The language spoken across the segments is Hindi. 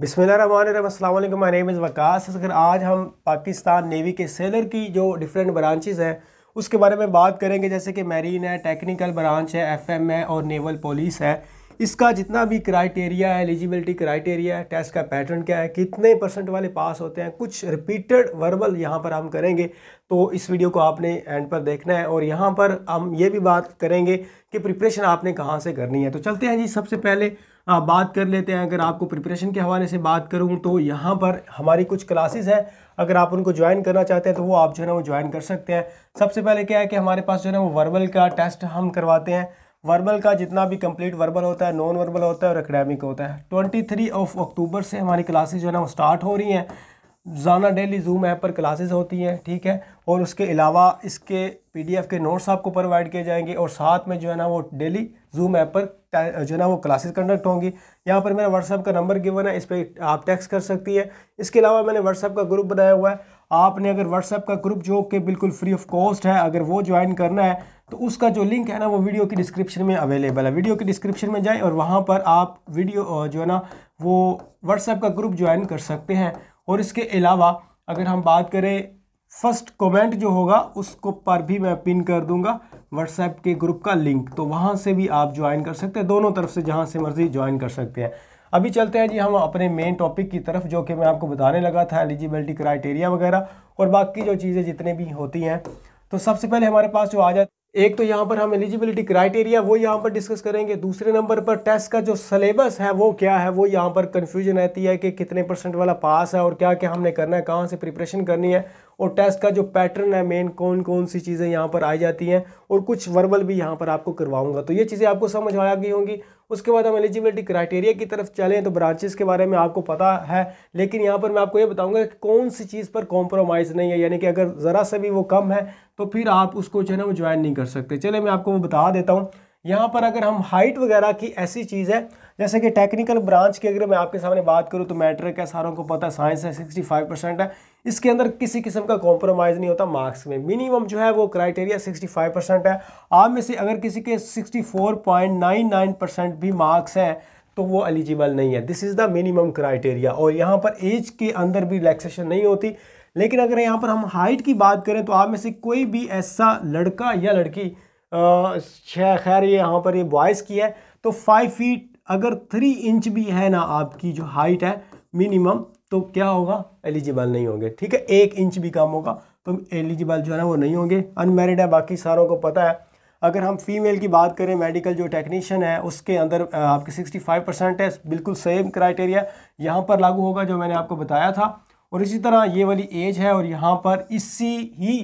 बिसमीम माय नेम इज़ वकास अगर आज हम पाकिस्तान नेवी के सेलर की जो डिफरेंट ब्रांचेज़ हैं उसके बारे में बात करेंगे जैसे कि मैरीन है टेक्निकल ब्रांच है एफएम है और नेवल पुलिस है इसका जितना भी क्राइटेरिया है एलिजिबिलिटी क्राइटेरिया है टेस्ट का पैटर्न क्या है कितने परसेंट वाले पास होते हैं कुछ रिपीटेड वर्बल यहाँ पर हम करेंगे तो इस वीडियो को आपने एंड पर देखना है और यहाँ पर हम ये भी बात करेंगे कि प्रिपरेशन आपने कहाँ से करनी है तो चलते हैं जी सबसे पहले आ, बात कर लेते हैं अगर आपको प्रिपरेशन के हवाले से बात करूँ तो यहाँ पर हमारी कुछ क्लासेस हैं अगर आप उनको ज्वाइन करना चाहते हैं तो वो आप जो है ना वो ज्वाइन कर सकते हैं सबसे पहले क्या है कि हमारे पास जो है ना वो वर्बल का टेस्ट हम करवाते हैं वर्बल का जितना भी कंप्लीट वर्बल होता है नॉन वर्बल होता है और एकेडमिक होता है ट्वेंटी थ्री ऑफ अक्टूबर से हमारी क्लासेज जो है ना वो स्टार्ट हो रही हैं जाना डेली जूम ऐप पर क्लासेस होती हैं ठीक है और उसके अलावा इसके पीडीएफ के नोट्स आपको प्रोवाइड किए जाएंगे और साथ में जो है ना वो डेली जूम ऐप पर जो है ना वो क्लासेस कंडक्ट होंगी यहाँ पर मेरा व्हाट्सअप का नंबर गिवन है इस पर आप टेक्स्ट कर सकती है इसके अलावा मैंने व्हाट्सअप का ग्रुप बनाया हुआ है आपने अगर व्हाट्सअप का ग्रुप जो कि बिल्कुल फ्री ऑफ कॉस्ट है अगर वो ज्वाइन करना है तो उसका जो लिंक है ना वो वीडियो की डिस्क्रिप्शन में अवेलेबल है वीडियो की डिस्क्रिप्शन में जाएँ और वहाँ पर आप वीडियो जो है ना वो व्हाट्सएप का ग्रुप ज्वाइन कर सकते हैं और इसके अलावा अगर हम बात करें फर्स्ट कमेंट जो होगा उसको पर भी मैं पिन कर दूंगा व्हाट्सएप के ग्रुप का लिंक तो वहाँ से भी आप ज्वाइन कर सकते हैं दोनों तरफ से जहाँ से मर्ज़ी ज्वाइन कर सकते हैं अभी चलते हैं जी हम अपने मेन टॉपिक की तरफ जो कि मैं आपको बताने लगा था एलिजिबिलिटी क्राइटेरिया वगैरह और बाकी जो चीज़ें जितने भी होती हैं तो सबसे पहले हमारे पास जो आ जाए एक तो यहाँ पर हम एलिजिबिलिटी क्राइटेरिया वो यहाँ पर डिस्कस करेंगे दूसरे नंबर पर टेस्ट का जो सलेबस है वो क्या है वो यहाँ पर कन्फ्यूजन रहती है कि कितने परसेंट वाला पास है और क्या क्या हमने करना है कहाँ से प्रिपरेशन करनी है और टेस्ट का जो पैटर्न है मेन कौन कौन सी चीज़ें यहाँ पर आई जाती हैं और कुछ वर्बल भी यहाँ पर आपको करवाऊंगा तो ये चीज़ें आपको समझ आ गई होंगी उसके बाद हम एलिजिबिलिटी क्राइटेरिया की तरफ चलें तो ब्रांचेस के बारे में आपको पता है लेकिन यहाँ पर मैं आपको ये बताऊँगा कि कौन सी चीज़ पर कॉम्प्रोमाइज़ नहीं है यानी कि अगर ज़रा से भी वो कम है तो फिर आप उसको जो है ना वो ज्वाइन नहीं कर सकते चले मैं आपको वो बता देता हूँ यहाँ पर अगर हम हाइट वगैरह की ऐसी चीज़ है जैसे कि टेक्निकल ब्रांच की अगर मैं आपके सामने बात करूँ तो मैट्रिक है सारों को पता है साइंस है सिक्सटी फाइव परसेंट है इसके अंदर किसी किस्म का कॉम्प्रोमाइज़ नहीं होता मार्क्स में मिनिमम जो है वो क्राइटेरिया सिक्सटी फाइव परसेंट है आप में से अगर किसी के sixty four point nine nine percent भी मार्क्स हैं तो वो एलिजिबल नहीं है this is the minimum criteria और यहाँ पर एज के अंदर भी रिलैक्सेशन नहीं होती लेकिन अगर यहाँ पर हम हाइट की बात करें तो आप में से कोई भी ऐसा लड़का या लड़की खैर ये यहाँ पर ये बॉयज़ की है तो फाइव फीट अगर थ्री इंच भी है ना आपकी जो हाइट है मिनिमम तो क्या होगा एलिजिबल नहीं होंगे ठीक है एक इंच भी कम होगा तो एलिजिबल जो है ना वो नहीं होंगे अनमेरिड है बाकी सारों को पता है अगर हम फीमेल की बात करें मेडिकल जो टेक्नीशियन है उसके अंदर आपके 65 परसेंट है बिल्कुल सेम क्राइटेरिया यहाँ पर लागू होगा जो मैंने आपको बताया था और इसी तरह ये वाली एज है और यहाँ पर इसी ही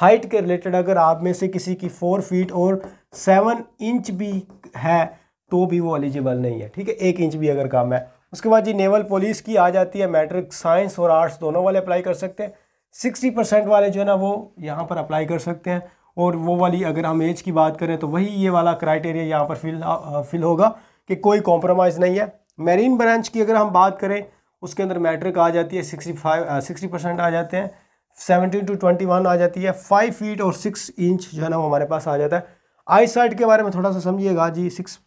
हाइट के रिलेटेड अगर आप में से किसी की फोर फीट और सेवन इंच भी है तो भी वो एलिजिबल नहीं है ठीक है एक इंच भी अगर कम है उसके बाद जी नेवल पुलिस की आ जाती है मैट्रिक साइंस और आर्ट्स दोनों वाले अप्लाई कर सकते हैं सिक्सटी परसेंट वाले जो है ना वो यहाँ पर अप्लाई कर सकते हैं और वो वाली अगर हम एज की बात करें तो वही ये वाला क्राइटेरिया यहाँ पर फिल फिल होगा कि कोई कॉम्प्रोमाइज़ नहीं है मेरीन ब्रांच की अगर हम बात करें उसके अंदर मैट्रिक आ जाती है सिक्सटी फाइव सिक्सटी परसेंट आ जाते हैं सेवनटीन टू ट्वेंटी वन आ जाती है फाइव फीट और सिक्स इंच जो है ना वो हमारे पास आ जाता है आई साइट के बारे में थोड़ा सा समझिएगा जी सिक्स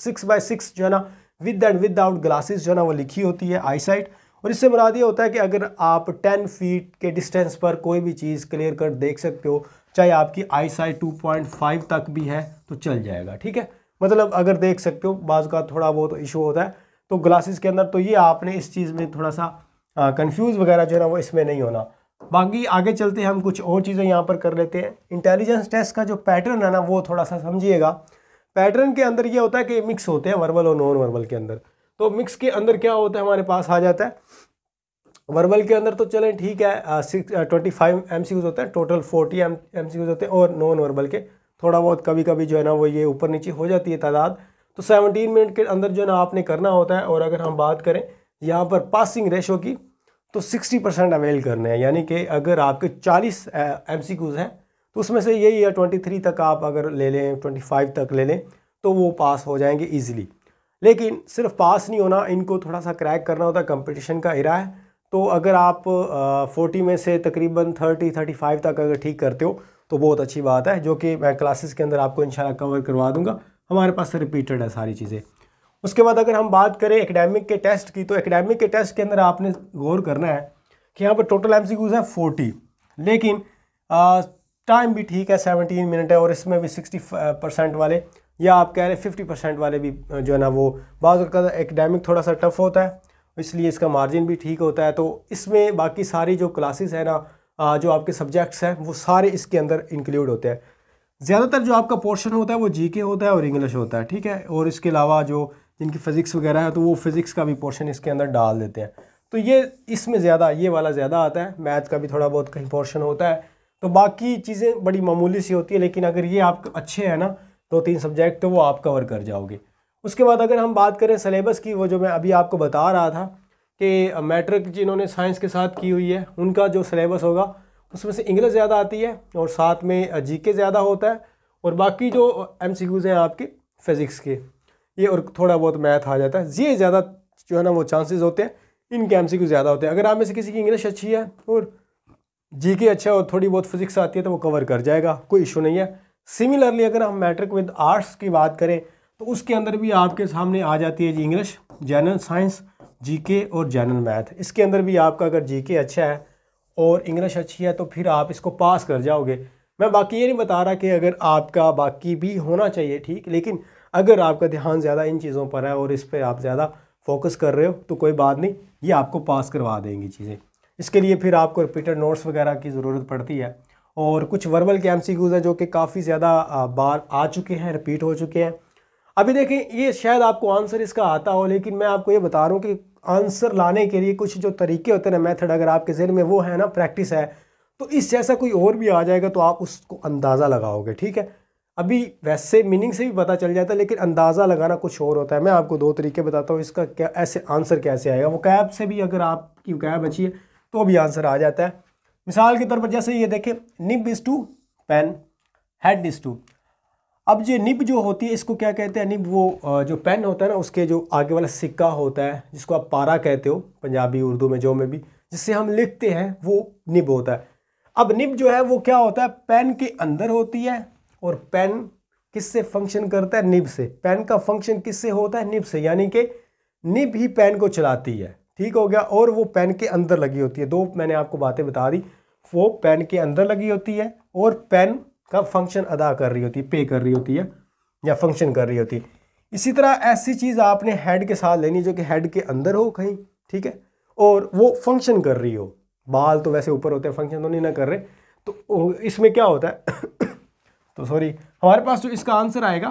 सिक्स बाई सिक्स जो है ना with and without glasses जो है ना वो लिखी होती है आई साइट और इससे मुराद ये होता है कि अगर आप टेन फीट के डिस्टेंस पर कोई भी चीज़ क्लियर कट देख सकते हो चाहे आपकी eyesight two point five तक भी है तो चल जाएगा ठीक है मतलब अगर देख सकते हो बाज़ का थोड़ा बहुत इशू होता है तो ग्लासेस के अंदर तो ये आपने इस चीज़ में थोड़ा सा कन्फ्यूज़ uh, वगैरह जो है ना वो इसमें नहीं होना बाकी आगे चलते हम कुछ और चीज़ें यहाँ पर कर लेते हैं इंटेलिजेंस टेस्ट का जो पैटर्न है ना वो थोड़ा सा समझिएगा पैटर्न के अंदर ये होता है कि मिक्स होते हैं वर्बल और नॉन वर्बल के अंदर तो मिक्स के अंदर क्या होता है हमारे पास आ जाता है वर्बल के अंदर तो चलें ठीक है six twenty five M C होते हैं total forty M M C होते हैं और नॉन वर्बल के थोड़ा बहुत कभी कभी जो है ना वो ये ऊपर नीचे हो जाती है तादाद तो सेवनटीन मिनट के अंदर जो है ना आपने करना होता है और अगर हम बात करें यहाँ पर पासिंग रेशो की तो 60 परसेंट अवेल करने हैं यानी कि अगर आपके 40 एम हैं तो उसमें से यही है 23 तक आप अगर ले लें 25 तक ले लें तो वो पास हो जाएंगे ईजिली लेकिन सिर्फ पास नहीं होना इनको थोड़ा सा क्रैक करना होता है कंपटीशन का इरा है तो अगर आप फोर्टी में से तकरीबन थर्टी थर्टी फाइव तक अगर ठीक करते हो तो बहुत अच्छी बात है जो कि मैं क्लासेस के अंदर आपको इंशाल्लाह कवर करवा दूंगा हमारे पास रिपीटेड है सारी चीज़ें उसके बाद अगर हम बात करें एकेडमिक के टेस्ट की तो एकेडमिक के टेस्ट के अंदर आपने गौर करना है कि यहाँ पर टोटल एम है फोर्टी लेकिन टाइम भी ठीक है सेवनटीन मिनट है और इसमें भी सिक्सटी परसेंट वाले या आप कह रहे हैं फिफ्टी परसेंट वाले भी जो है ना वो बाज़ एकेडमिक थोड़ा सा टफ होता है इसलिए इसका मार्जिन भी ठीक होता है तो इसमें बाकी सारी जो क्लासेस है ना जो आपके सब्जेक्ट्स हैं वो सारे इसके अंदर इंक्लूड होते हैं ज़्यादातर जो आपका पोर्शन होता है वो जीके होता है और इंग्लिश होता है ठीक है और इसके अलावा जो जिनकी फ़िज़िक्स वगैरह है तो वो फ़िज़िक्स का भी पोर्शन इसके अंदर डाल देते हैं तो ये इसमें ज़्यादा ये वाला ज़्यादा आता है मैथ का भी थोड़ा बहुत कहीं पोर्शन होता है तो बाकी चीज़ें बड़ी मामूली सी होती है लेकिन अगर ये आप अच्छे हैं ना दो तो तीन सब्जेक्ट तो वो आप कवर कर जाओगे उसके बाद अगर हम बात करें सलेबस की वो जो मैं अभी आपको बता रहा था कि मैट्रिक जिन्होंने साइंस के साथ की हुई है उनका जो सलेबस होगा उसमें से इंग्लिश ज़्यादा आती है और साथ में जीके ज़्यादा होता है और बाकी जो एमसीक्यूज़ हैं आपके फ़िज़िक्स के ये और थोड़ा बहुत मैथ आ जाता है ये ज़्यादा जो है ना वो चांसेस होते हैं इनके एम ज़्यादा होते हैं अगर आप में से किसी की इंग्लिश अच्छी है और जी के अच्छा और थोड़ी बहुत फिजिक्स आती है तो वो कवर कर जाएगा कोई इशू नहीं है सिमिलरली अगर हम मैट्रिक विद आर्ट्स की बात करें तो उसके अंदर भी आपके सामने आ जाती है जी इंग्लिश जनरल साइंस जीके और जनरल मैथ इसके अंदर भी आपका अगर जीके अच्छा है और इंग्लिश अच्छी है तो फिर आप इसको पास कर जाओगे मैं बाकी ये नहीं बता रहा कि अगर आपका बाकी भी होना चाहिए ठीक लेकिन अगर आपका ध्यान ज़्यादा इन चीज़ों पर है और इस पर आप ज़्यादा फोकस कर रहे हो तो कोई बात नहीं ये आपको पास करवा देंगी चीज़ें इसके लिए फिर आपको रिपीटर नोट्स वगैरह की ज़रूरत पड़ती है और कुछ वर्बल के एम हैं जो कि काफ़ी ज़्यादा बार आ चुके हैं रिपीट हो चुके हैं अभी देखें ये शायद आपको आंसर इसका आता हो लेकिन मैं आपको ये बता रहा हूँ कि आंसर लाने के लिए कुछ जो तरीके होते हैं ना मेथड अगर आपके जहन में वो है ना प्रैक्टिस है तो इस जैसा कोई और भी आ जाएगा तो आप उसको अंदाज़ा लगाओगे ठीक है अभी वैसे मीनिंग से भी पता चल जाता है लेकिन अंदाज़ा लगाना कुछ और होता है मैं आपको दो तरीके बताता हूँ इसका क्या ऐसे आंसर कैसे आएगा वो कैब से भी अगर आपकी कैब अच्छी है तो भी आंसर आ जाता है मिसाल के तौर पर जैसे ये देखें nib is to pen head is to अब ये निब जो होती है इसको क्या कहते हैं निब वो जो पेन होता है ना उसके जो आगे वाला सिक्का होता है जिसको आप पारा कहते हो पंजाबी उर्दू में जो में भी जिससे हम लिखते हैं वो निब होता है अब निब जो है वो क्या होता है पेन के अंदर होती है और पेन किससे फंक्शन करता है निब से पेन का फंक्शन किससे होता है निब से यानी कि निब ही पेन को चलाती है ठीक हो गया और वो पेन के अंदर लगी होती है दो मैंने आपको बातें बता दी वो पेन के अंदर लगी होती है और पेन का फंक्शन अदा कर रही होती है पे कर रही होती है या फंक्शन कर रही होती है इसी तरह ऐसी चीज़ आपने हेड के साथ लेनी जो कि हेड के अंदर हो कहीं ठीक है और वो फंक्शन कर रही हो बाल तो वैसे ऊपर होते हैं फंक्शन तो नहीं ना कर रहे तो इसमें क्या होता है तो सॉरी हमारे पास जो इसका आंसर आएगा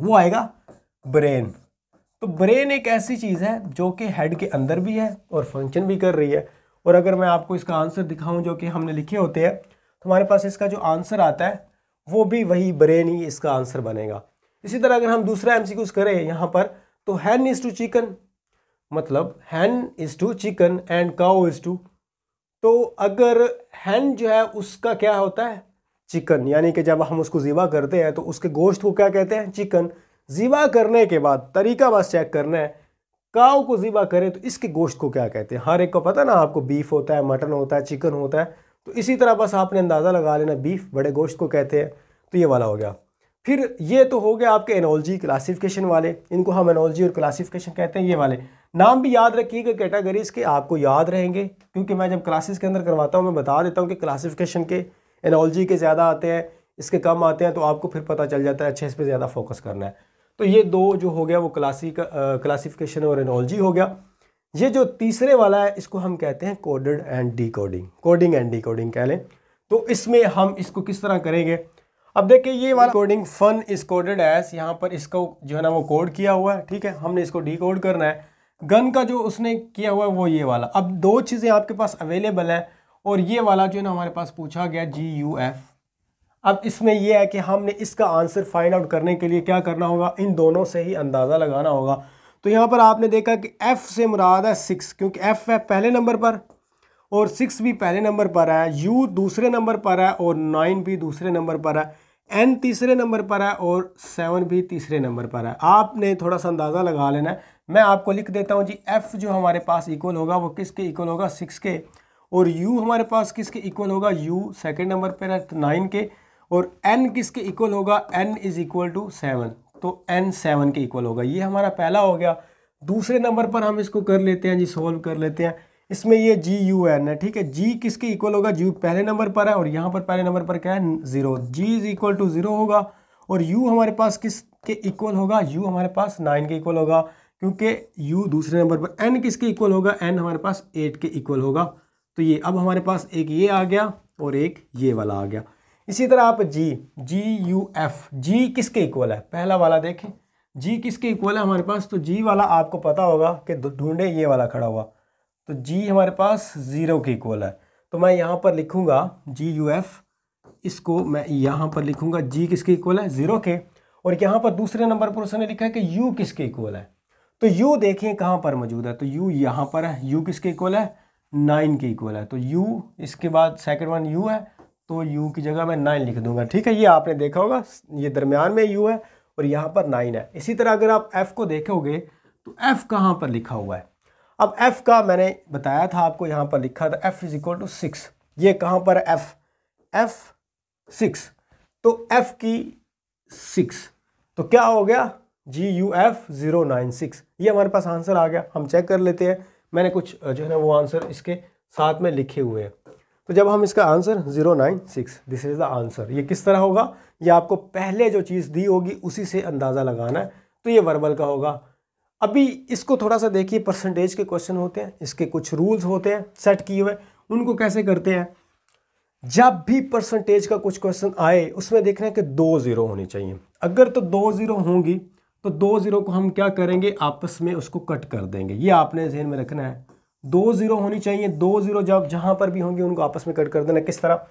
वो आएगा ब्रेन तो ब्रेन एक ऐसी चीज़ है जो कि हेड के अंदर भी है और फंक्शन भी कर रही है और अगर मैं आपको इसका आंसर दिखाऊं जो कि हमने लिखे होते हैं तो हमारे पास इसका जो आंसर आता है वो भी वही ब्रेन ही इसका आंसर बनेगा इसी तरह अगर हम दूसरा एम सी करें यहाँ पर तो हैन इज़ टू चिकन मतलब hen is to chicken and cow is to तो अगर हैन जो है उसका क्या होता है चिकन यानी कि जब हम उसको ज़ीवा करते हैं तो उसके गोश्त को क्या कहते हैं चिकन ज़ीवा करने के बाद तरीका बस चेक करना है काव को ज़ीवा करें तो इसके गोश्त को क्या कहते हैं हर एक को पता ना आपको बीफ होता है मटन होता है चिकन होता है तो इसी तरह बस आपने अंदाज़ा लगा लेना बीफ बड़े गोश्त को कहते हैं तो ये वाला हो गया फिर ये तो हो गया आपके एनोलॉजी क्लासिफिकेशन वाले इनको हम एनोलॉजी और क्लासिफिकेशन कहते हैं ये वाले नाम भी याद रखिएगा कैटेगरीज़ के आपको याद रहेंगे क्योंकि मैं जब क्लासेस के अंदर करवाता हूँ मैं बता देता हूँ कि क्लासिफिकेशन के एनोलॉजी के ज़्यादा आते हैं इसके कम आते हैं तो आपको फिर पता चल जाता है अच्छे इस पर ज़्यादा फोकस करना है तो ये दो जो हो गया वो क्लासिक क्लासिफिकेशन और एनोलॉजी हो गया ये जो तीसरे वाला है इसको हम कहते हैं coded and decoding coding and decoding कह लें तो इसमें हम इसको किस तरह करेंगे अब देखिए ये वाला coding fun is coded as यहाँ पर इसको जो है ना वो कोड किया हुआ है ठीक है हमने इसको डी कोड करना है गन का जो उसने किया हुआ है वो ये वाला अब दो चीज़ें आपके पास अवेलेबल हैं और ये वाला जो है ना हमारे पास पूछा गया जी यू एफ अब इसमें यह है कि हमने इसका आंसर फाइंड आउट करने के लिए क्या करना होगा इन दोनों से ही अंदाज़ा लगाना होगा तो यहाँ पर आपने देखा कि एफ़ से मुराद है सिक्स क्योंकि एफ़ है पहले नंबर पर और सिक्स भी पहले नंबर पर है यू दूसरे नंबर पर है और नाइन भी दूसरे नंबर पर है एन तीसरे नंबर पर है और सेवन भी तीसरे नंबर पर है आपने थोड़ा सा अंदाज़ा लगा लेना है मैं आपको लिख देता हूँ जी एफ़ जो हमारे पास इक्वल होगा वो किसके इक्वल होगा सिक्स के और u हमारे पास किसके इक्वल होगा u सेकेंड नंबर पर है तो नाइन के और n किसके इक्वल होगा n is equal to seven तो n सेवन के इक्वल होगा ये हमारा पहला हो गया दूसरे नंबर पर हम इसको कर लेते हैं जी सॉल्व कर लेते हैं इसमें ये जी यू एन है ठीक है जी किसके इक्वल होगा जी पहले नंबर पर है और यहाँ पर पहले नंबर पर क्या है zero G is equal to zero होगा और यू हमारे पास किसके इक्वल होगा यू हमारे पास नाइन के इक्वल होगा क्योंकि यू दूसरे नंबर पर एन किसके इक्वल होगा एन हमारे पास एट के इक्वल होगा तो ये अब हमारे पास एक ये आ गया और एक ये वाला आ गया इसी तरह आप जी जी यू एफ जी किसके इक्वल है पहला वाला देखें जी किसके इक्वल है हमारे पास तो जी वाला आपको पता होगा कि ढूंढे ये वाला खड़ा हुआ तो जी हमारे पास ज़ीरो के इक्वल है तो मैं यहाँ पर लिखूँगा जी यू एफ इसको मैं यहाँ पर लिखूँगा जी किसके इक्वल है ज़ीरो के और यहाँ पर दूसरे नंबर पर उसने लिखा है कि यू किसके इक्वल है तो यू देखिए कहाँ पर मौजूद है तो यू यहाँ पर है यू किसके इक्वल है नाइन के इक्वल है तो यू इसके बाद सेकेंड वन यू है तो यू की जगह मैं नाइन लिख दूंगा ठीक है ये आपने देखा होगा ये दरमियान में यू है और यहाँ पर नाइन है इसी तरह अगर आप एफ़ को देखोगे तो एफ़ कहाँ पर लिखा हुआ है अब एफ़ का मैंने बताया था आपको यहाँ पर लिखा था F is equal to six ये कहाँ पर एफ़ एफ़ सिक्स तो एफ़ की सिक्स तो क्या हो गया G U F zero nine six ये हमारे पास आंसर आ गया हम चेक कर लेते हैं मैंने कुछ जो है ना वो आंसर इसके साथ में लिखे हुए हैं तो जब हम इसका answer zero nine six this is the answer ये किस तरह होगा ये आपको पहले जो चीज़ दी होगी उसी से अंदाज़ा लगाना है तो ये वर्बल का होगा अभी इसको थोड़ा सा देखिए परसेंटेज के क्वेश्चन होते हैं इसके कुछ रूल्स होते हैं सेट किए हुए उनको कैसे करते हैं जब भी परसेंटेज का कुछ क्वेश्चन आए उसमें देखना है कि दो ज़ीरो होनी चाहिए अगर तो दो ज़ीरो होंगी तो दो ज़ीरो को हम क्या करेंगे आपस में उसको कट कर देंगे ये आपने जहन में रखना है दो ज़ीरो होनी चाहिए दो ज़ीरो जब जहां पर भी होंगे उनको आपस में कट कर देना किस तरह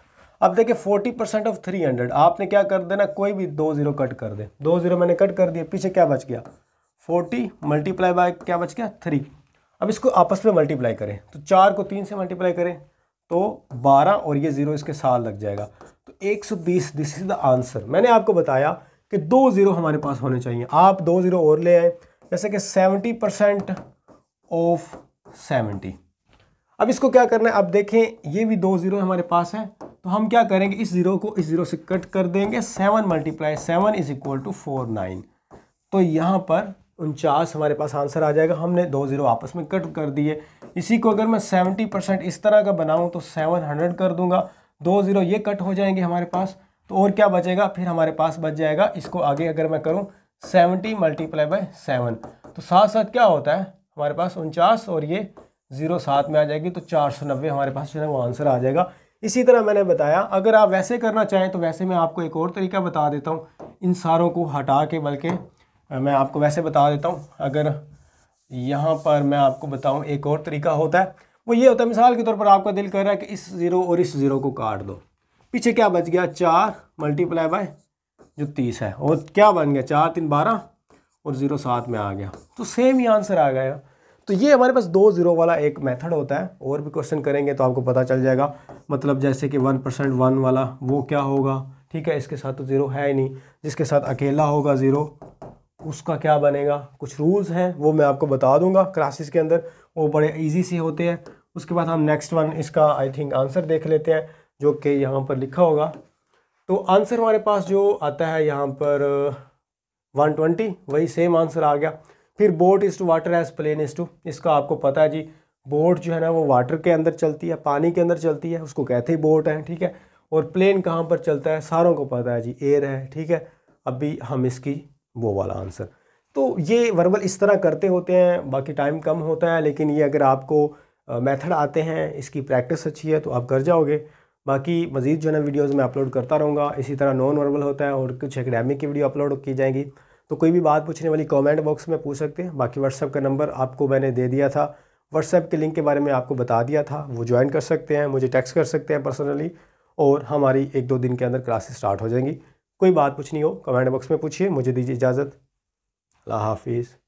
अब देखिए forty percent of three hundred आपने क्या कर देना कोई भी दो ज़ीरो कट कर दे दो ज़ीरो मैंने कट कर दिया पीछे क्या बच गया फोर्टी मल्टीप्लाई बाय क्या बच गया थ्री अब इसको आपस में मल्टीप्लाई करें तो चार को तीन से मल्टीप्लाई करें तो बारह और ये ज़ीरो इसके साथ लग जाएगा तो एक सौ बीस दिस इज़ द आंसर मैंने आपको बताया कि दो ज़ीरो हमारे पास होने चाहिए आप दो ज़ीरो और ले आए जैसे कि सेवेंटी परसेंट ऑफ सेवेंटी अब इसको क्या करना है अब देखें ये भी दो ज़ीरो हमारे पास है तो हम क्या करेंगे इस ज़ीरो को इस ज़ीरो से कट कर देंगे seven multiply seven is equal to four nine तो यहाँ पर उनचास हमारे पास आंसर आ जाएगा हमने दो ज़ीरो आपस में कट कर दिए इसी को अगर मैं सेवेंटी परसेंट इस तरह का बनाऊँ तो सेवन हंड्रेड कर दूंगा दो ज़ीरो ये कट हो जाएंगे हमारे पास तो और क्या बचेगा फिर हमारे पास बच जाएगा इसको आगे अगर मैं करूँ सेवनटी मल्टीप्लाई बाई सेवन तो साथ साथ क्या होता है हमारे पास उनचास और ये ज़ीरो सात में आ जाएगी तो चार सौ नब्बे हमारे पास जो है वो आंसर आ जाएगा इसी तरह मैंने बताया अगर आप वैसे करना चाहें तो वैसे मैं आपको एक और तरीका बता देता हूँ इन सारों को हटा के बल्कि मैं आपको वैसे बता देता हूँ अगर यहाँ पर मैं आपको बताऊँ एक और तरीका होता है वो ये होता है मिसाल के तौर पर आपका दिल कर रहा है कि इस ज़ीरो और इस ज़ीरो को काट दो पीछे क्या बच गया चार मल्टीप्लाई बाय जो तीस है और क्या बन गया चार तीन बारह और ज़ीरो सात में आ गया तो सेम ही आंसर आ गया तो ये हमारे पास दो ज़ीरो वाला एक मेथड होता है और भी क्वेश्चन करेंगे तो आपको पता चल जाएगा मतलब जैसे कि वन परसेंट वन वाला वो क्या होगा ठीक है इसके साथ तो ज़ीरो है ही नहीं जिसके साथ अकेला होगा ज़ीरो उसका क्या बनेगा कुछ रूल्स हैं वो मैं आपको बता दूंगा क्लासेस के अंदर वो बड़े ईजी से होते हैं उसके बाद हम नेक्स्ट वन इसका आई थिंक आंसर देख लेते हैं जो कि यहाँ पर लिखा होगा तो आंसर हमारे पास जो आता है यहाँ पर वन uh, ट्वेंटी वही सेम आंसर आ गया फिर boat is to water as plane is to इसका आपको पता है जी बोट जो है ना वो वाटर के अंदर चलती है पानी के अंदर चलती है उसको कहते ही बोट है ठीक है और प्लेन कहाँ पर चलता है सारों को पता है जी एयर है ठीक है अभी हम इसकी वो वाला आंसर तो ये वर्बल इस तरह करते होते हैं बाकी टाइम कम होता है लेकिन ये अगर आपको मेथड uh, आते हैं इसकी प्रैक्टिस अच्छी है तो आप कर जाओगे बाकी मज़ीद जो है ना वीडियोज़ मैं अपलोड करता रहूँगा इसी तरह नॉन वर्बल होता है और कुछ एकेडमिक की वीडियो अपलोड की जाएंगी तो कोई भी बात पूछने वाली कमेंट बॉक्स में पूछ सकते हैं बाकी व्हाट्सअप का नंबर आपको मैंने दे दिया था व्हाट्सएप के लिंक के बारे में आपको बता दिया था वो ज्वाइन कर सकते हैं मुझे टैक्स कर सकते हैं पर्सनली और हमारी एक दो दिन के अंदर क्लासेस स्टार्ट हो जाएंगी कोई बात पूछनी हो कमेंट बॉक्स में पूछिए मुझे दीजिए इजाज़त अल्लाह हाफिज़